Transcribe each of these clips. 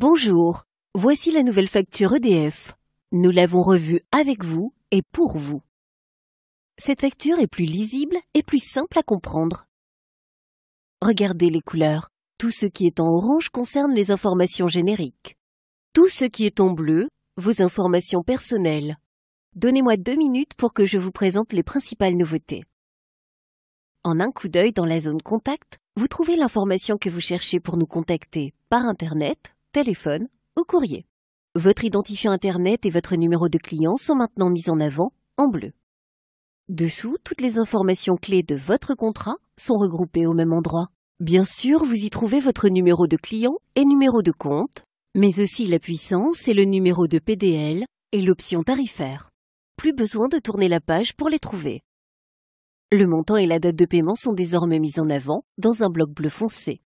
Bonjour, voici la nouvelle facture EDF. Nous l'avons revue avec vous et pour vous. Cette facture est plus lisible et plus simple à comprendre. Regardez les couleurs. Tout ce qui est en orange concerne les informations génériques. Tout ce qui est en bleu, vos informations personnelles. Donnez-moi deux minutes pour que je vous présente les principales nouveautés. En un coup d'œil dans la zone Contact, vous trouvez l'information que vous cherchez pour nous contacter par Internet téléphone ou courrier. Votre identifiant Internet et votre numéro de client sont maintenant mis en avant en bleu. Dessous, toutes les informations clés de votre contrat sont regroupées au même endroit. Bien sûr, vous y trouvez votre numéro de client et numéro de compte, mais aussi la puissance et le numéro de PDL et l'option tarifaire. Plus besoin de tourner la page pour les trouver. Le montant et la date de paiement sont désormais mis en avant dans un bloc bleu foncé.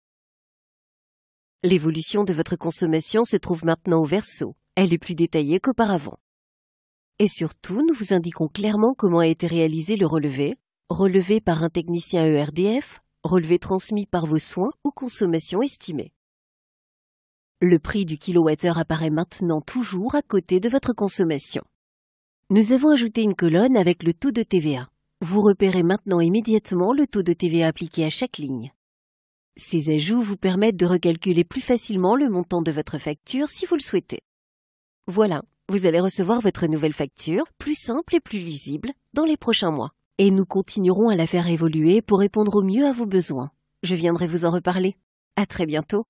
L'évolution de votre consommation se trouve maintenant au verso. Elle est plus détaillée qu'auparavant. Et surtout, nous vous indiquons clairement comment a été réalisé le relevé, relevé par un technicien ERDF, relevé transmis par vos soins ou consommation estimée. Le prix du kWh apparaît maintenant toujours à côté de votre consommation. Nous avons ajouté une colonne avec le taux de TVA. Vous repérez maintenant immédiatement le taux de TVA appliqué à chaque ligne. Ces ajouts vous permettent de recalculer plus facilement le montant de votre facture si vous le souhaitez. Voilà, vous allez recevoir votre nouvelle facture, plus simple et plus lisible, dans les prochains mois. Et nous continuerons à la faire évoluer pour répondre au mieux à vos besoins. Je viendrai vous en reparler. À très bientôt.